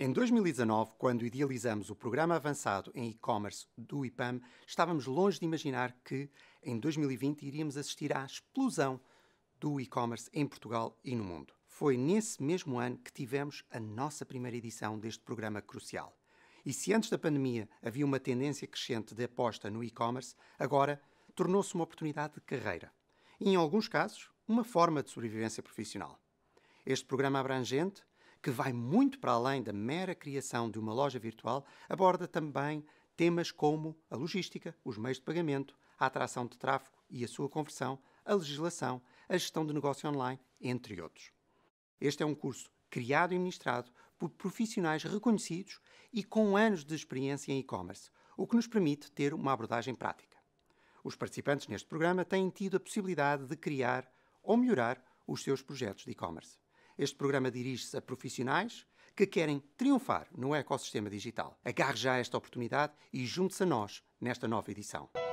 Em 2019, quando idealizamos o programa avançado em e-commerce do IPAM, estávamos longe de imaginar que, em 2020, iríamos assistir à explosão do e-commerce em Portugal e no mundo. Foi nesse mesmo ano que tivemos a nossa primeira edição deste programa crucial. E se antes da pandemia havia uma tendência crescente de aposta no e-commerce, agora tornou-se uma oportunidade de carreira. E, em alguns casos, uma forma de sobrevivência profissional. Este programa abrangente que vai muito para além da mera criação de uma loja virtual, aborda também temas como a logística, os meios de pagamento, a atração de tráfego e a sua conversão, a legislação, a gestão de negócio online, entre outros. Este é um curso criado e ministrado por profissionais reconhecidos e com anos de experiência em e-commerce, o que nos permite ter uma abordagem prática. Os participantes neste programa têm tido a possibilidade de criar ou melhorar os seus projetos de e-commerce. Este programa dirige-se a profissionais que querem triunfar no ecossistema digital. Agarre já esta oportunidade e junte-se a nós nesta nova edição.